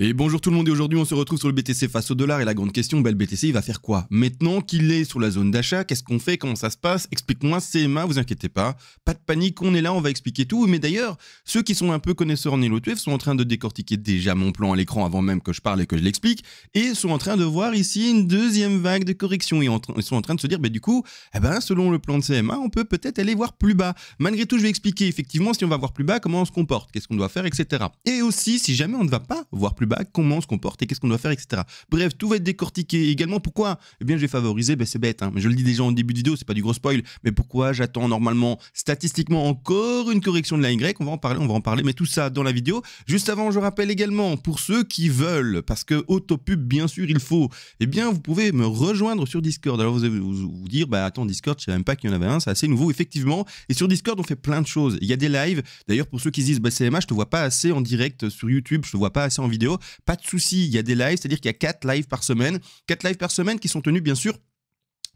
Et bonjour tout le monde et aujourd'hui on se retrouve sur le BTC face au dollar et la grande question, belle bah, le BTC il va faire quoi Maintenant qu'il est sur la zone d'achat, qu'est-ce qu'on fait Comment ça se passe Explique-moi CMA, vous inquiétez pas, pas de panique, on est là, on va expliquer tout. Mais d'ailleurs, ceux qui sont un peu connaisseurs en EloTF sont en train de décortiquer déjà mon plan à l'écran avant même que je parle et que je l'explique et sont en train de voir ici une deuxième vague de correction. Ils, sont en train de se dire, bah, du coup, eh ben, selon le plan de CMA, on peut peut-être aller voir plus bas. Malgré tout, je vais expliquer effectivement si on va voir plus bas, comment on se comporte, qu'est-ce qu'on doit faire, etc. Et aussi, si jamais on ne va pas voir plus bas, comment se comporte et qu'est-ce qu'on doit faire, etc. Bref, tout va être décortiqué. Également, pourquoi Eh bien, j'ai favorisé, ben, c'est bête, hein, mais je le dis déjà en début de vidéo, c'est pas du gros spoil, mais pourquoi j'attends normalement, statistiquement, encore une correction de la Y On va en parler, on va en parler, mais tout ça dans la vidéo. Juste avant, je rappelle également, pour ceux qui veulent, parce que autopub, bien sûr, il faut, eh bien, vous pouvez me rejoindre sur Discord. Alors, vous allez vous, dire, bah attends, Discord, je sais même pas qu'il y en avait un, c'est assez nouveau, effectivement. Et sur Discord, on fait plein de choses. Il y a des lives. D'ailleurs, pour ceux qui se disent, bah, CMA, je te vois pas assez en direct sur YouTube, je te vois pas assez en vidéo, pas de souci, il y a des lives, c'est-à-dire qu'il y a 4 lives par semaine, 4 lives par semaine qui sont tenus bien sûr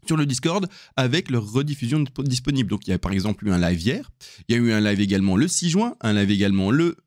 sur le Discord avec leur rediffusion disponible. Donc il y a par exemple eu un live hier, il y a eu un live également le 6 juin, un live également le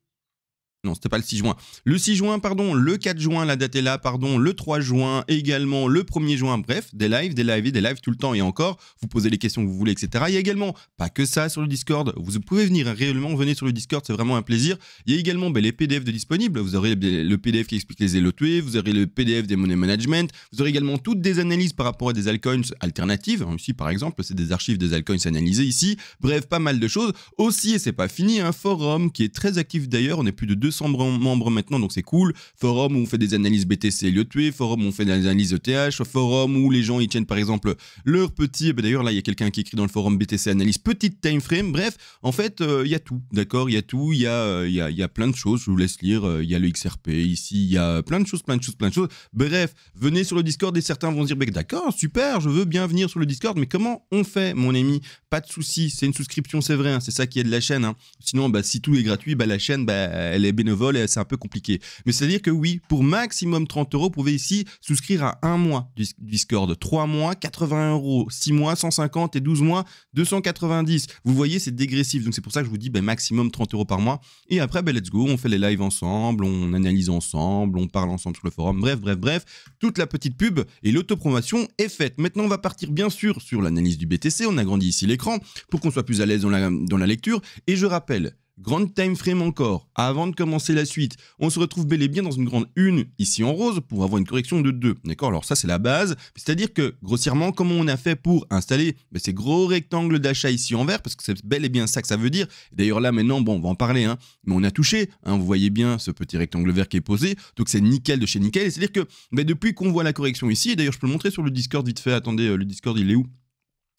non, c'était pas le 6 juin. Le 6 juin, pardon, le 4 juin, la date est là, pardon, le 3 juin également, le 1er juin, bref, des lives, des lives et des lives tout le temps et encore. Vous posez les questions que vous voulez, etc. Il y a également, pas que ça, sur le Discord, vous pouvez venir réellement, venez sur le Discord, c'est vraiment un plaisir. Il y a également ben, les PDF de disponibles, vous aurez ben, le PDF qui explique les élotués, e, vous aurez le PDF des money management, vous aurez également toutes des analyses par rapport à des altcoins alternatives, ici par exemple, c'est des archives des altcoins analysées ici, bref, pas mal de choses. Aussi, et c'est pas fini, un forum qui est très actif d'ailleurs, on est plus de 200 membres maintenant, donc c'est cool. Forum où on fait des analyses BTC tuer forum où on fait des analyses ETH, forum où les gens ils tiennent par exemple leur petit, ben d'ailleurs là il y a quelqu'un qui écrit dans le forum BTC Analyse, petite time frame, bref, en fait euh, il y a tout, d'accord, il y a tout, il y, euh, y, a, y, a, plein de choses, je vous laisse lire, euh, il y a le XRP ici, il y a plein de choses, plein de choses, plein de choses. Bref, venez sur le Discord et certains vont se dire, d'accord, super, je veux bien venir sur le Discord, mais comment on fait mon ami Pas de souci, c'est une souscription, c'est vrai, hein, c'est ça qui est de la chaîne. Hein. Sinon, bah, si tout est gratuit, bah, la chaîne, bah, elle est bénévoles euh, c'est un peu compliqué. Mais c'est-à-dire que oui, pour maximum 30 euros, vous pouvez ici souscrire à un mois du Discord. 3 mois, 80 euros. 6 mois, 150 et 12 mois, 290. Vous voyez, c'est dégressif. Donc c'est pour ça que je vous dis ben, maximum 30 euros par mois. Et après, ben, let's go, on fait les lives ensemble, on analyse ensemble, on parle ensemble sur le forum. Bref, bref, bref. Toute la petite pub et l'autopromotion est faite. Maintenant, on va partir bien sûr sur l'analyse du BTC. On agrandit ici l'écran pour qu'on soit plus à l'aise dans la, dans la lecture. Et je rappelle, Grande time frame encore, avant de commencer la suite. On se retrouve bel et bien dans une grande une ici en rose, pour avoir une correction de 2. D'accord Alors ça, c'est la base. C'est-à-dire que, grossièrement, comment on a fait pour installer ben, ces gros rectangles d'achat ici en vert, parce que c'est bel et bien ça que ça veut dire. D'ailleurs là, maintenant, bon, on va en parler, hein, mais on a touché. Hein, vous voyez bien ce petit rectangle vert qui est posé. Donc c'est nickel de chez nickel. C'est-à-dire que ben, depuis qu'on voit la correction ici, et d'ailleurs je peux le montrer sur le Discord vite fait. Attendez, euh, le Discord, il est où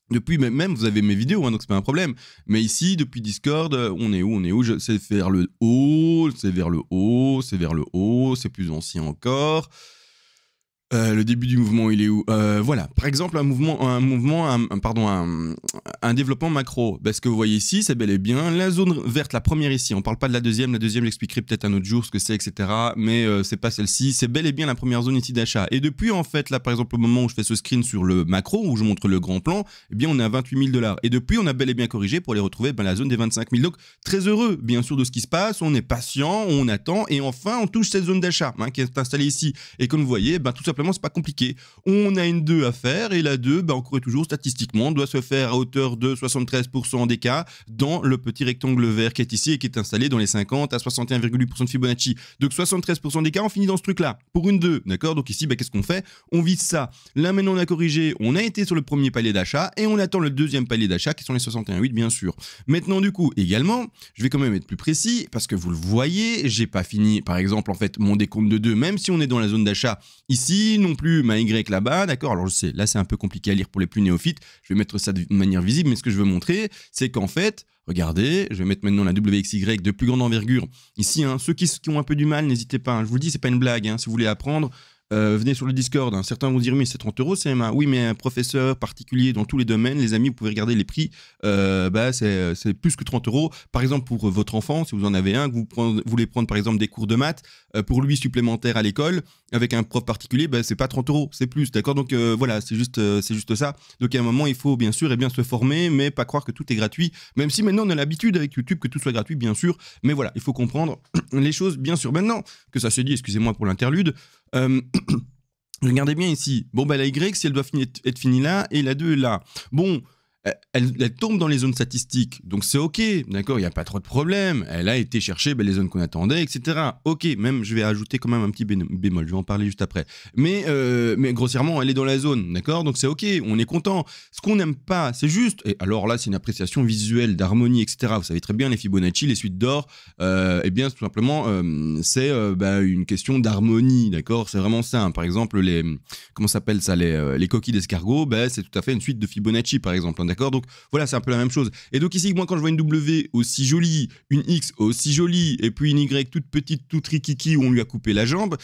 depuis, même, vous avez mes vidéos, hein, donc c'est pas un problème. Mais ici, depuis Discord, euh, on est où On est où C'est vers le haut, c'est vers le haut, c'est vers le haut, c'est plus ancien encore. Euh, le début du mouvement, il est où euh, Voilà, par exemple, un mouvement, un mouvement, un, pardon, un, développement macro. Parce bah, ce que vous voyez ici, c'est bel et bien la zone verte, la première ici. On ne parle pas de la deuxième, la deuxième, j'expliquerai peut-être un autre jour ce que c'est, etc. Mais ce euh, c'est pas celle-ci, c'est bel et bien la première zone ici d'achat. Et depuis, en fait, là, par exemple, au moment où je fais ce screen sur le macro, où je montre le grand plan, eh bien, on est à 28 000 dollars. Et depuis, on a bel et bien corrigé pour aller retrouver ben, la zone des 25 000. Donc, très heureux, bien sûr, de ce qui se passe. On est patient, on attend, et enfin, on touche cette zone d'achat hein, qui est installée ici. Et comme vous voyez, ben, tout ça simplement, c'est pas compliqué. On a une 2 à faire et la 2, bah, encore toujours, statistiquement, doit se faire à hauteur de 73% des cas dans le petit rectangle vert qui est ici et qui est installé dans les 50 à 61,8% de Fibonacci. Donc 73% des cas, on finit dans ce truc-là pour une 2, d'accord Donc ici, bah, qu'est-ce qu'on fait On vise ça. Là maintenant, on a corrigé, on a été sur le premier palier d'achat et on attend le deuxième palier d'achat qui sont les 61,8 bien sûr. Maintenant, du coup, également, je vais quand même être plus précis parce que vous le voyez, j'ai pas fini, par exemple, en fait, mon décompte de 2, même si on est dans la zone d'achat ici, non plus ma Y là-bas, d'accord Alors je sais, là c'est un peu compliqué à lire pour les plus néophytes, je vais mettre ça de manière visible, mais ce que je veux montrer, c'est qu'en fait, regardez, je vais mettre maintenant la WXY de plus grande envergure ici. Hein, ceux qui, ont un peu du mal, n'hésitez pas, hein. je vous le dis, c'est pas une blague, hein. si vous voulez apprendre, euh, venez sur le Discord. Hein. Certains vont dire, mais c'est 30 euros ma, Oui, mais un professeur particulier dans tous les domaines, les amis, vous pouvez regarder les prix. Euh, bah, c'est plus que 30 euros. Par exemple, pour euh, votre enfant, si vous en avez un, que vous, voulez prendre par exemple des cours de maths, pour lui supplémentaire à l'école, avec un prof particulier, ce ben, c'est pas 30 euros, c'est plus, d'accord Donc euh, voilà, c'est juste, euh, c'est juste ça. Donc à un moment, il faut bien sûr et eh bien se former, mais pas croire que tout est gratuit. Même si maintenant on a l'habitude avec YouTube que tout soit gratuit, bien sûr. Mais voilà, il faut comprendre les choses, bien sûr. Maintenant que ça se dit, excusez-moi pour l'interlude. Euh, regardez bien ici. Bon, ben la Y, si elle doit être finie là, et la 2 là. Bon, elle, tombe dans les zones statistiques, donc c'est ok, d'accord, il n'y a pas trop de problème. Elle a été chercher ben, les zones qu'on attendait, etc. Ok, même je vais ajouter quand même un petit bémol, je vais en parler juste après. Mais, euh, grossièrement, elle est dans la zone, d'accord, donc c'est ok, on est content. Ce qu'on n'aime pas, c'est juste, et alors là, c'est une appréciation visuelle, d'harmonie, etc. Vous savez très bien, les Fibonacci, les suites d'or, euh, eh bien, tout simplement, euh, c'est bah, une question d'harmonie, d'accord, c'est vraiment ça. Hein. Par exemple, les, comment s'appelle ça, les, coquilles d'escargot, ben, c'est tout à fait une suite de Fibonacci, par exemple, hein. Donc voilà, c'est un peu la même chose. Et donc ici, moi, quand je vois une W aussi jolie, une X aussi jolie, et puis une Y toute petite, toute rikiki où on lui a coupé la jambe,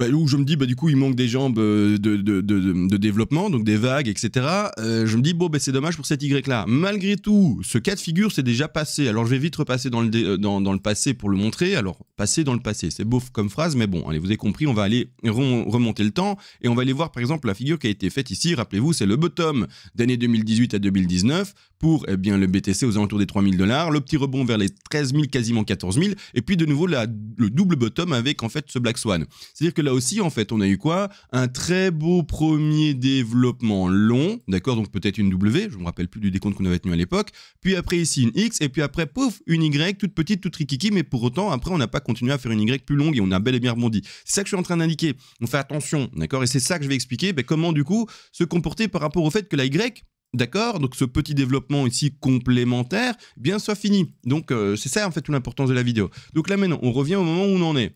bah, où je me dis, bah, du coup, il manque des jambes euh, de, de, de, développement, donc des vagues, etc. Euh, je me dis, bon, ben c'est dommage pour cette Y-là. Malgré tout, ce cas de figure, c'est déjà passé. Alors, je vais vite repasser dans le, euh, dans, dans le passé pour le montrer. Alors, passer dans le passé, c'est beau comme phrase, mais bon, allez, vous avez compris, on va aller remonter le temps et on va aller voir, par exemple, la figure qui a été faite ici. Rappelez-vous, c'est le bottom d'année 2018 à 2019 pour eh bien, le BTC aux alentours des 3000 dollars, le petit rebond vers les 13 000, quasiment 14 000, et puis de nouveau la, le double bottom avec, en fait, ce Black Swan. C'est-à-dire que là aussi, en fait, on a eu quoi Un très beau premier développement long, d'accord Donc peut-être une W, je me rappelle plus du décompte qu'on avait tenu à l'époque. Puis après ici une X, et puis après, pouf, une Y, toute petite, toute rikiki, mais pour autant, après, on n'a pas continué à faire une Y plus longue et on a bel et bien rebondi. C'est ça que je suis en train d'indiquer. On fait attention, d'accord Et c'est ça que je vais expliquer, ben, comment du coup se comporter par rapport au fait que la Y, D'accord Donc ce petit développement ici complémentaire, eh bien soit fini. Donc euh, c'est ça en fait toute l'importance de la vidéo. Donc là maintenant, on revient au moment où on en est.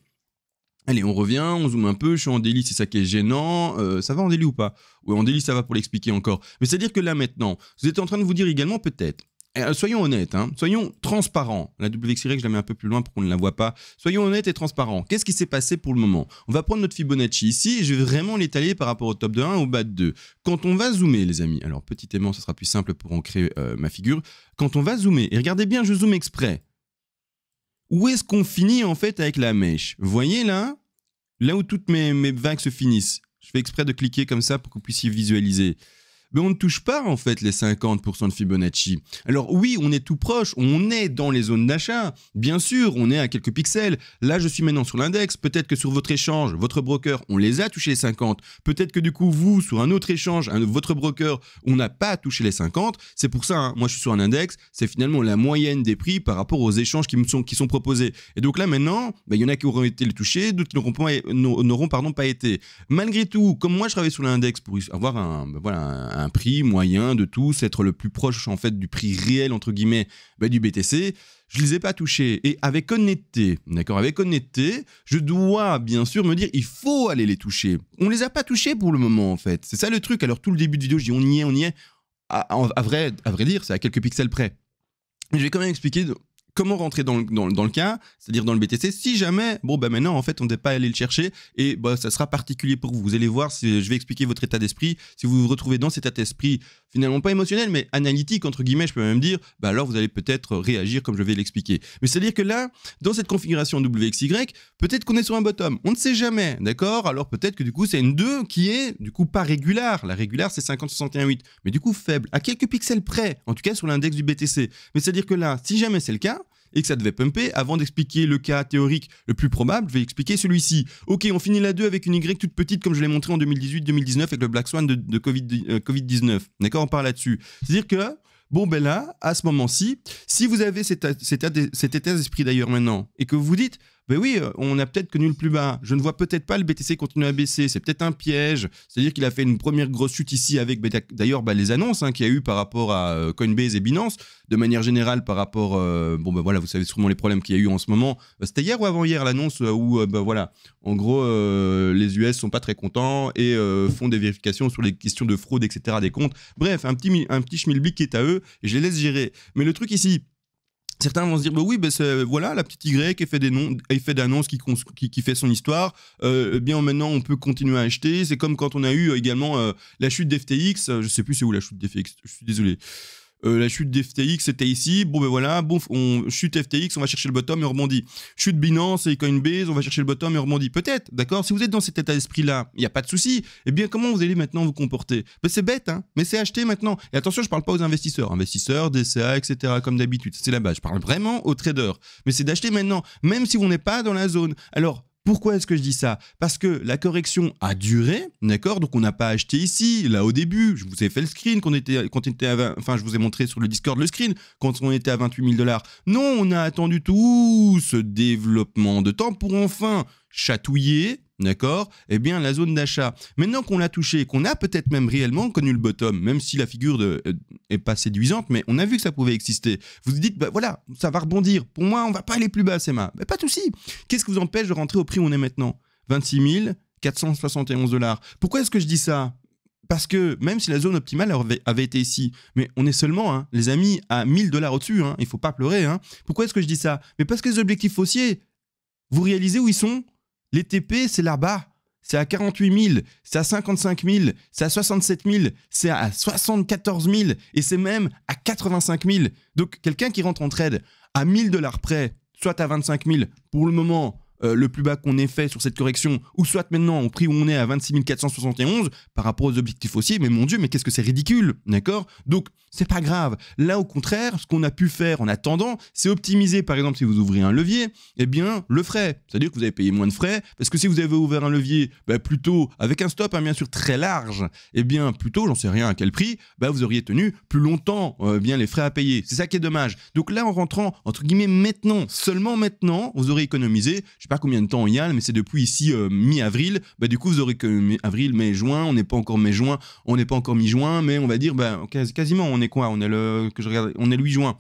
Allez, on revient, on zoome un peu, je suis en délit, c'est ça qui est gênant, euh, ça va en délit ou pas Oui, en délit, ça va pour l'expliquer encore. Mais c'est-à-dire que là maintenant, vous êtes en train de vous dire également peut-être, euh, soyons honnêtes, hein, soyons transparents. La WXY, je la mets un peu plus loin pour qu'on ne la voit pas. Soyons honnêtes et transparents. Qu'est-ce qui s'est passé pour le moment On va prendre notre Fibonacci ici et je vais vraiment l'étaler par rapport au top de 1 au bas de 2. Quand on va zoomer, les amis, alors petit aimant, ça sera plus simple pour ancrer euh, ma figure. Quand on va zoomer, et regardez bien, je zoome exprès où est-ce qu'on finit en fait avec la mèche Vous voyez là Là où toutes mes, vagues se finissent. Je fais exprès de cliquer comme ça pour que vous puissiez visualiser mais on ne touche pas en fait les 50% de Fibonacci. Alors oui, on est tout proche, on est dans les zones d'achat, bien sûr, on est à quelques pixels. Là, je suis maintenant sur l'index, peut-être que sur votre échange, votre broker, on les a touchés les 50. Peut-être que du coup, vous, sur un autre échange, votre broker, on n'a pas touché les 50. C'est pour ça, hein. moi je suis sur un index, c'est finalement la moyenne des prix par rapport aux échanges qui, sont, qui sont proposés. Et donc là maintenant, bah, il y en a qui auront été les touchés, d'autres n'auront pas, pas été. Malgré tout, comme moi je travaille sur l'index pour avoir un, bah, voilà, un un prix moyen de tous, être le plus proche en fait du prix réel entre guillemets bah, du BTC, je ne les ai pas touchés. Et avec honnêteté, d'accord, avec honnêteté, je dois bien sûr me dire, il faut aller les toucher. On les a pas touchés pour le moment en fait. C'est ça le truc. Alors tout le début de vidéo, je dis on y est, on y est. À, vrai, à vrai dire, c'est à quelques pixels près. Mais Je vais quand même expliquer comment rentrer dans le, dans, le cas, c'est-à-dire dans le BTC, si jamais, bon, ben maintenant, en fait, on n'est pas allé le chercher et bah, ça sera particulier pour vous. Vous allez voir, si, je vais expliquer votre état d'esprit. Si vous vous retrouvez dans cet état d'esprit, finalement pas émotionnel, mais analytique, entre guillemets, je peux même dire, bah alors vous allez peut-être réagir comme je vais l'expliquer. Mais c'est-à-dire que là, dans cette configuration WXY, peut-être qu'on est sur un bottom. On ne sait jamais, d'accord Alors peut-être que du coup, c'est une 2 qui est du coup pas régulière. La régulière, c'est 50, 8, mais du coup faible, à quelques pixels près, en tout cas sur l'index du BTC. Mais c'est-à-dire que là, si jamais c'est le cas, et que ça devait pumper, avant d'expliquer le cas théorique le plus probable, je vais expliquer celui-ci. Ok, on finit la 2 avec une Y toute petite comme je l'ai montré en 2018-2019 avec le Black Swan de, Covid-19. Euh, D'accord On parle là-dessus. C'est-à-dire que, bon ben là, à ce moment-ci, si vous avez cet, cet état d'esprit d'ailleurs maintenant, et que vous dites, oui, euh, on a peut-être connu le plus bas. Je ne vois peut-être pas le BTC continuer à baisser. C'est peut-être un piège. C'est-à-dire qu'il a fait une première grosse chute ici avec d'ailleurs bah, les annonces hein, qu'il y a eu par rapport à euh, Coinbase et Binance. De manière générale, par rapport, euh, bon ben voilà, vous savez sûrement les problèmes qu'il y a eu en ce moment. C'était hier ou avant-hier l'annonce où, ben voilà, en gros, les US sont pas très contents et font des vérifications sur les questions de fraude, etc. des comptes. Bref, un petit, un petit schmilblick qui est à eux et je les laisse gérer. Mais le truc ici, Certains vont se dire, bah oui, bah voilà, la petite Y qui fait des noms, qui, qui, qui, fait son histoire. Euh, eh bien maintenant, on peut continuer à acheter. C'est comme quand on a eu euh, également euh, la chute d'FTX. Je sais plus c'est où la chute d'FTX. Je suis désolé. Euh, la chute d'FTX c'était ici, bon ben voilà, bon, on chute FTX, on va chercher le bottom et on rebondit. Chute Binance et Coinbase, on va chercher le bottom et on rebondit. Peut-être, d'accord Si vous êtes dans cet état d'esprit-là, il n'y a pas de souci. Eh bien, comment vous allez maintenant vous comporter ben, C'est bête, hein mais c'est acheter maintenant. Et attention, je ne parle pas aux investisseurs, investisseurs, DCA, etc., comme d'habitude. C'est la base. Je parle vraiment aux traders. Mais c'est d'acheter maintenant, même si vous n'êtes pas dans la zone. Alors, pourquoi est-ce que je dis ça Parce que la correction a duré, d'accord Donc on n'a pas acheté ici, là au début, je vous ai fait le screen quand on était, quand était à enfin je vous ai montré sur le Discord le screen quand on était à 28 000 dollars. Non, on a attendu tout ce développement de temps pour enfin chatouiller D'accord Eh bien, la zone d'achat. Maintenant qu'on l'a touchée, qu'on a peut-être même réellement connu le bottom, même si la figure n'est euh, est pas séduisante, mais on a vu que ça pouvait exister. Vous vous dites, bah, voilà, ça va rebondir. Pour moi, on va pas aller plus bas, Sema. Mais pas de souci. Qu'est-ce qui vous empêche de rentrer au prix où on est maintenant 26 471 dollars. Pourquoi est-ce que je dis ça parce que même si la zone optimale avait été ici, mais on est seulement, hein, les amis, à 1000 dollars au-dessus, hein, il faut pas pleurer. Hein. Pourquoi est-ce que je dis ça Mais parce que les objectifs haussiers, vous réalisez où ils sont les TP, c'est là-bas. C'est à 48 000, c'est à 55 000, c'est à 67 000, c'est à 74 000 et c'est même à 85 000. Donc quelqu'un qui rentre en trade à 1 000 dollars près, soit à 25 000, pour le moment, euh, le plus bas qu'on ait fait sur cette correction, ou soit maintenant au prix où on est à 26 471 par rapport aux objectifs haussiers, mais mon Dieu, mais qu'est-ce que c'est ridicule, d'accord Donc, c'est pas grave. Là, au contraire, ce qu'on a pu faire en attendant, c'est optimiser, par exemple, si vous ouvrez un levier, eh bien, le frais. C'est-à-dire que vous avez payé moins de frais, parce que si vous avez ouvert un levier, bah, plutôt avec un stop, hein, bien sûr, très large, eh bien, plutôt, j'en sais rien à quel prix, bah, vous auriez tenu plus longtemps euh, bien les frais à payer. C'est ça qui est dommage. Donc là, en rentrant, entre guillemets, maintenant, seulement maintenant, vous aurez économisé, pas combien de temps il y a, mais c'est depuis ici euh, mi-avril. Bah, du coup, vous aurez que avril, mai, juin. On n'est pas encore mai, juin. On n'est pas encore mi-juin, mais on va dire, bah, quasiment, on est quoi On est le, que je regarde, on est le 8 juin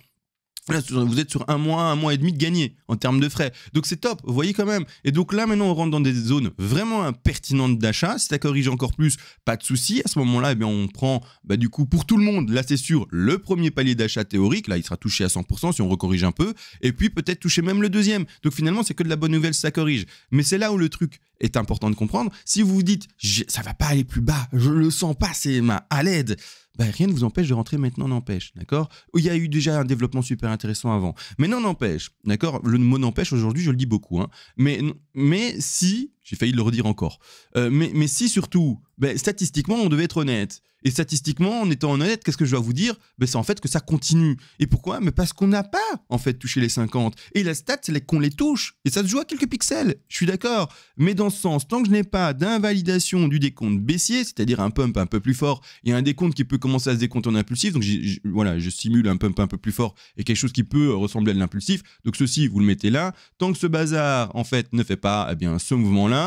vous êtes sur un mois, un mois et demi de gagné en termes de frais. Donc c'est top, vous voyez quand même. Et donc là, maintenant, on rentre dans des zones vraiment impertinentes d'achat. Si ça corrige encore plus, pas de souci. À ce moment-là, eh bien, on prend, bah, du coup, pour tout le monde, là, c'est sûr, le premier palier d'achat théorique. Là, il sera touché à 100% si on recorrige un peu. Et puis, peut-être toucher même le deuxième. Donc finalement, c'est que de la bonne nouvelle si ça corrige. Mais c'est là où le truc est important de comprendre. Si vous vous dites, ça va pas aller plus bas, je le sens pas, c'est ma à l'aide bah, rien ne vous empêche de rentrer maintenant n'empêche, d'accord Il y a eu déjà un développement super intéressant avant. Mais non n'empêche, d'accord Le mot n'empêche aujourd'hui, je le dis beaucoup, hein. mais, mais si j'ai failli le redire encore. Euh, mais, mais, si surtout, ben, statistiquement, on devait être honnête. Et statistiquement, en étant honnête, qu'est-ce que je dois vous dire ben, C'est en fait que ça continue. Et pourquoi Mais Parce qu'on n'a pas, en fait, touché les 50. Et la stat, c'est qu'on les touche. Et ça se joue à quelques pixels. Je suis d'accord. Mais dans ce sens, tant que je n'ai pas d'invalidation du décompte baissier, c'est-à-dire un pump un peu plus fort, et un décompte qui peut commencer à se décompter en impulsif, donc voilà, je simule un pump un peu plus fort et quelque chose qui peut ressembler à l'impulsif. Donc ceci, vous le mettez là. Tant que ce bazar, en fait, ne fait pas eh bien, ce mouvement-là,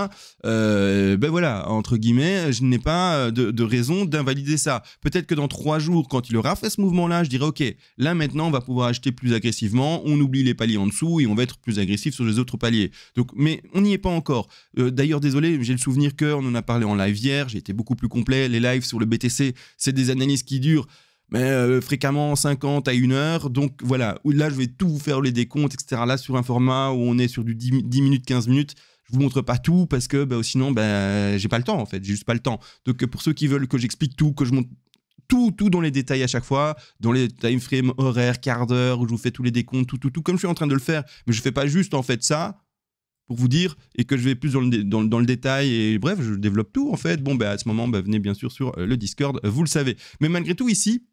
euh, ben voilà, entre guillemets, je n'ai pas euh, de, raison d'invalider ça. Peut-être que dans trois jours, quand il aura fait ce mouvement-là, je dirais ok, là maintenant, on va pouvoir acheter plus agressivement, on oublie les paliers en dessous et on va être plus agressif sur les autres paliers. Donc, mais on n'y est pas encore. Euh, d'ailleurs, désolé, j'ai le souvenir qu'on en a parlé en live hier, j'ai été beaucoup plus complet. Les lives sur le BTC, c'est des analyses qui durent fréquemment 50 à 1 heure. Donc voilà, là je vais tout vous faire les décomptes, etc. Là sur un format où on est sur du 10, 10 minutes, 15 minutes, je vous montre pas tout parce que bah, sinon, bah, j'ai pas le temps en fait, j'ai juste pas le temps. Donc euh, pour ceux qui veulent que j'explique tout, que je montre tout, tout dans les détails à chaque fois, dans les time frames horaires, quart d'heure, où je vous fais tous les décomptes, tout, tout, tout, comme je suis en train de le faire. Mais je fais pas juste en fait ça pour vous dire et que je vais plus dans le, dans, le détail et bref, je développe tout en fait. Bon, bah, à ce moment, bah, venez bien sûr sur euh, le Discord, vous le savez. Mais malgré tout, ici,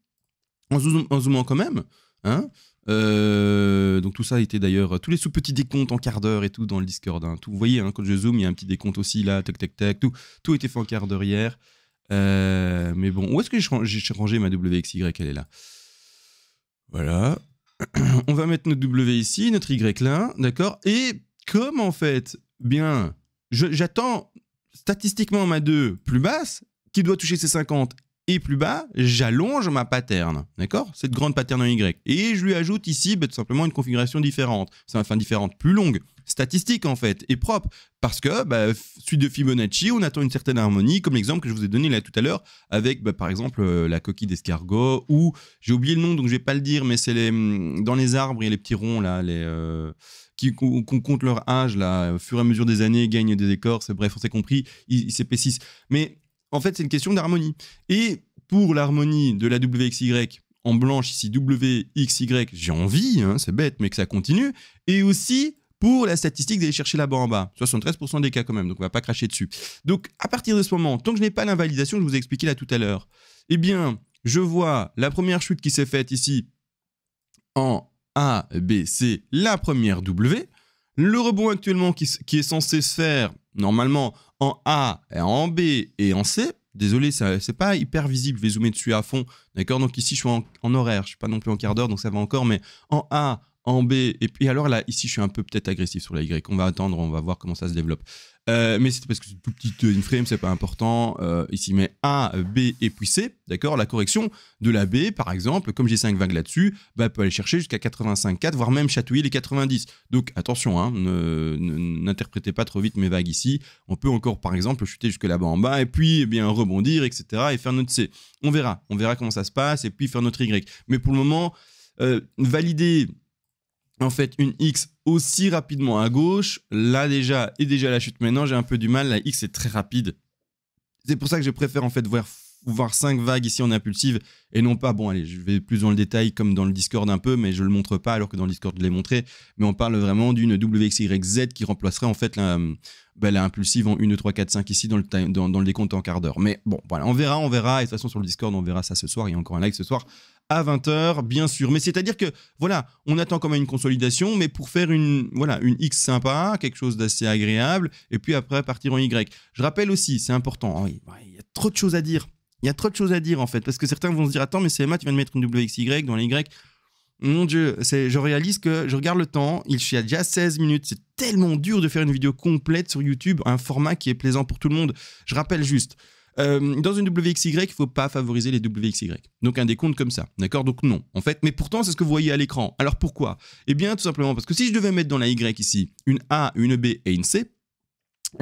en, en zoomant quand même, hein, euh, donc tout ça été d'ailleurs tous les sous petits décomptes en quart d'heure et tout dans le Discord. Hein. Tout, vous voyez, hein, quand je zoome, il y a un petit décompte aussi là, tac tac tac, tout, tout était fait en quart d'heure hier. Euh, mais bon, où est-ce que j'ai changé ma WXY Elle est là. Voilà. On va mettre notre W ici, notre Y là, d'accord Et comme en fait, bien, j'attends statistiquement ma 2 plus basse, qui doit toucher ses 50 et plus bas, j'allonge ma pattern, d'accord Cette grande pattern en Y. Et je lui ajoute ici bah, tout simplement une configuration différente, fin différente, plus longue, statistique en fait, et propre, parce que bah, suite de Fibonacci, on attend une certaine harmonie, comme l'exemple que je vous ai donné là tout à l'heure, avec bah, par exemple euh, la coquille d'escargot, ou j'ai oublié le nom, donc je vais pas le dire, mais c'est les, hum, dans les arbres, il y a les petits ronds là, les... Euh, qu'on compte leur âge là, au fur et à mesure des années, gagnent des écorces, bref, on s'est compris, ils s'épaississent. Mais en fait, c'est une question d'harmonie. Et pour l'harmonie de la WXY en blanche, ici WXY, j'ai envie, hein, c'est bête, mais que ça continue. Et aussi pour la statistique d'aller chercher là-bas en bas. 73% des cas quand même, donc on va pas cracher dessus. Donc à partir de ce moment, tant que je n'ai pas l'invalidation, je vous ai expliqué là tout à l'heure, eh bien, je vois la première chute qui s'est faite ici en A, B, C, la première W, le rebond actuellement qui, qui est censé se faire normalement en A, en B et en C. Désolé, c'est pas hyper visible, je vais zoomer dessus à fond, d'accord Donc ici, je suis en, en, horaire, je suis pas non plus en quart d'heure, donc ça va encore, mais en A, en B, et puis alors là, ici, je suis un peu peut-être agressif sur la Y, on va attendre, on va voir comment ça se développe. Euh, mais c'est parce que c'est une toute petite euh, frame c'est pas important. Euh, ici, met A, B et puis C, d'accord La correction de la B, par exemple, comme j'ai 5 vagues là-dessus, bah, elle peut aller chercher jusqu'à 85,4, voire même chatouiller les 90. Donc attention, hein, n'interprétez pas trop vite mes vagues ici. On peut encore, par exemple, chuter jusque là-bas en bas, et puis eh bien rebondir, etc. et faire notre C. On verra, on verra comment ça se passe, et puis faire notre Y. Mais pour le moment, euh, valider en fait une X aussi rapidement à gauche. Là déjà, et déjà la chute maintenant, j'ai un peu du mal. La X est très rapide. C'est pour ça que je préfère en fait voir, voir 5 vagues ici en impulsive et non pas, bon allez, je vais plus dans le détail comme dans le Discord un peu, mais je ne le montre pas alors que dans le Discord je l'ai montré. Mais on parle vraiment d'une WXYZ qui remplacerait en fait la, bah, impulsive en 1, 2, 3, 4, 5 ici dans le, dans, dans, le décompte en quart d'heure. Mais bon, voilà, on verra, on verra. Et de toute façon sur le Discord, on verra ça ce soir. Il y a encore un like ce soir à 20h, bien sûr. Mais c'est-à-dire que, voilà, on attend quand même une consolidation, mais pour faire une, voilà, une X sympa, quelque chose d'assez agréable, et puis après partir en Y. Je rappelle aussi, c'est important, hein, il y a trop de choses à dire. Il y a trop de choses à dire, en fait, parce que certains vont se dire, attends, mais c'est MATH, tu viens de mettre une WXY dans les Y. Mon Dieu, c'est. je réalise que je regarde le temps, il y a déjà 16 minutes. C'est tellement dur de faire une vidéo complète sur YouTube, un format qui est plaisant pour tout le monde. Je rappelle juste, euh, dans une WXY, il ne faut pas favoriser les WXY. Donc un décompte comme ça, d'accord Donc non, en fait. Mais pourtant, c'est ce que vous voyez à l'écran. Alors pourquoi Eh bien, tout simplement parce que si je devais mettre dans la Y ici une A, une B et une C,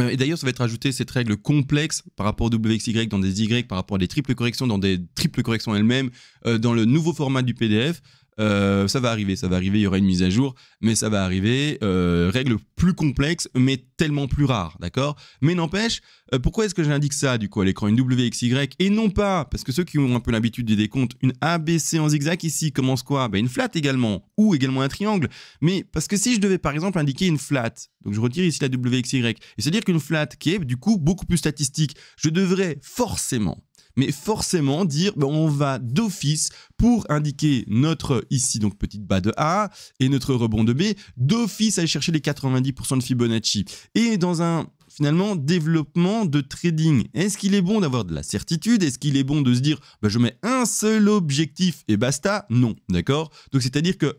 euh, et d'ailleurs, ça va être ajouté cette règle complexe par rapport au WXY dans des Y, par rapport à des triples corrections dans des triples corrections elles-mêmes, euh, dans le nouveau format du PDF. Euh, ça va arriver, ça va arriver, il y aura une mise à jour, mais ça va arriver. Euh, règle plus complexe, mais tellement plus rare, d'accord Mais n'empêche, euh, pourquoi est-ce que j'indique ça du coup à l'écran Une WXY et non pas, parce que ceux qui ont un peu l'habitude des décomptes, une ABC en zigzag ici commence quoi ben, Une flat également, ou également un triangle. Mais parce que si je devais par exemple indiquer une flat, donc je retire ici la WXY, et c'est-à-dire qu'une flat qui est du coup beaucoup plus statistique, je devrais forcément mais forcément dire ben, on va d'office pour indiquer notre ici donc petite bas de A et notre rebond de B d'office aller chercher les 90% de Fibonacci et dans un finalement développement de trading. Est-ce qu'il est bon d'avoir de la certitude Est-ce qu'il est bon de se dire ben, je mets un seul objectif et basta Non, d'accord Donc c'est-à-dire que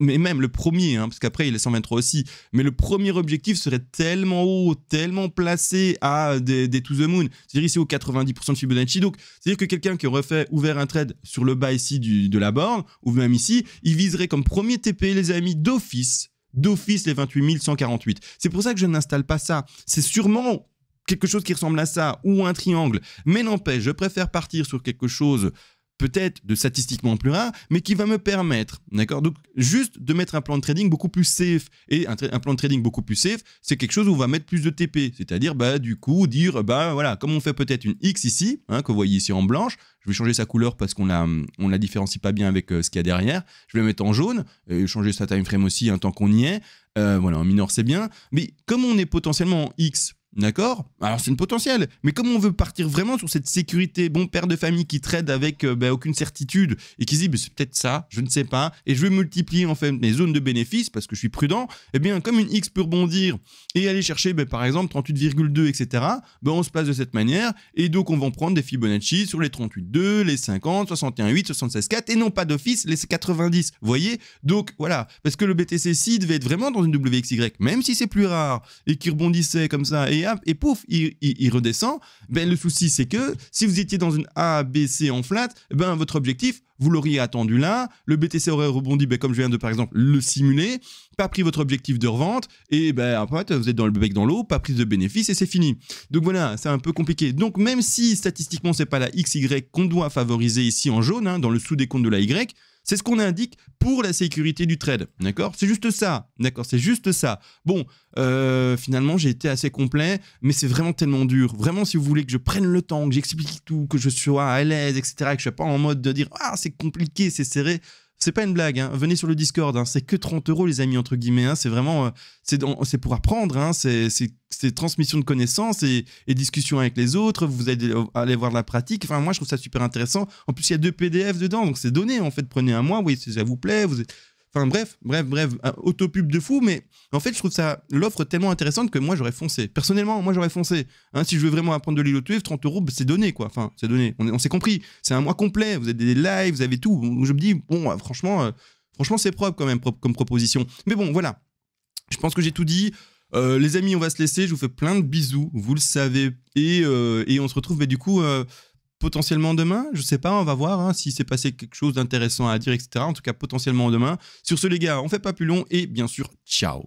mais même le premier, hein, parce qu'après il est 123 aussi, mais le premier objectif serait tellement haut, tellement placé à des, to the moon, c'est-à-dire ici au 90% de Fibonacci. Donc, c'est-à-dire que quelqu'un qui aurait fait ouvert un trade sur le bas ici de la borne, ou même ici, il viserait comme premier TP, les amis, d'office, d'office les 28 148. C'est pour ça que je n'installe pas ça. C'est sûrement quelque chose qui ressemble à ça ou un triangle. Mais n'empêche, je préfère partir sur quelque chose peut-être de statistiquement plus rare, mais qui va me permettre, d'accord Donc, juste de mettre un plan de trading beaucoup plus safe. Et un, plan de trading beaucoup plus safe, c'est quelque chose où on va mettre plus de TP. C'est-à-dire, bah, du coup, dire, bah, voilà, comme on fait peut-être une X ici, hein, que vous voyez ici en blanche, je vais changer sa couleur parce qu'on la, on la différencie pas bien avec euh, ce qu'il y a derrière. Je vais la mettre en jaune, euh, et changer sa time frame aussi, hein, tant qu'on y est. Euh, voilà, en minor c'est bien. Mais comme on est potentiellement en X, D'accord Alors c'est une potentielle. Mais comme on veut partir vraiment sur cette sécurité, bon père de famille qui trade avec euh, ben, aucune certitude et qui se dit ben, c'est peut-être ça, je ne sais pas, et je vais multiplier en fait mes zones de bénéfices parce que je suis prudent, eh bien comme une X peut rebondir et aller chercher ben, par exemple 38,2 etc., on se place de cette manière et donc on va en prendre des Fibonacci sur les 38,2, les 50, 61,8, 76,4 et non pas d'office les 90, voyez Donc voilà, parce que le btc si devait être vraiment dans une WXY, même si c'est plus rare et qui rebondissait comme ça et et pouf, il, redescend. Ben, le souci, c'est que si vous étiez dans une A, B, C en flat, ben, votre objectif, vous l'auriez attendu là, le BTC aurait rebondi, ben, comme je viens de, par exemple, le simuler, pas pris votre objectif de revente, et ben, en vous êtes dans le bec dans l'eau, pas prise de bénéfice, et c'est fini. Donc voilà, c'est un peu compliqué. Donc même si statistiquement, c'est pas la XY qu'on doit favoriser ici en jaune, hein, dans le sous des comptes de la Y, c'est ce qu'on indique pour la sécurité du trade. D'accord C'est juste ça. D'accord C'est juste ça. Bon, euh, finalement, j'ai été assez complet, mais c'est vraiment tellement dur. Vraiment, si vous voulez que je prenne le temps, que j'explique tout, que je sois à l'aise, etc., que je ne sois pas en mode de dire Ah, c'est compliqué, c'est serré. C'est pas une blague, hein. venez sur le Discord, hein. c'est que 30 euros les amis, entre guillemets, hein. c'est vraiment, euh, c'est pour apprendre, c'est transmission de connaissances et, et, discussion avec les autres, vous allez, euh, voir la pratique, enfin moi je trouve ça super intéressant, en plus il y a deux PDF dedans, donc c'est donné en fait, prenez un mois, oui si ça vous plaît, vous, êtes Enfin bref, bref, bref, autopub de fou, mais en fait je trouve ça l'offre tellement intéressante que moi j'aurais foncé. Personnellement, moi j'aurais foncé. Hein, si je veux vraiment apprendre de l'îlot 30 euros, bah, c'est donné quoi. Enfin, c'est donné. On, s'est compris. C'est un mois complet. Vous avez des lives, vous avez tout. je me dis bon, euh, franchement, euh, franchement c'est propre quand même comme proposition. Mais bon, voilà. Je pense que j'ai tout dit. Euh, les amis, on va se laisser. Je vous fais plein de bisous. Vous le savez. et on se retrouve. Mais du coup, potentiellement demain. Je sais pas, on va voir hein, si s'est passé quelque chose d'intéressant à dire, etc. En tout cas, potentiellement demain. Sur ce, les gars, on fait pas plus long et bien sûr, ciao.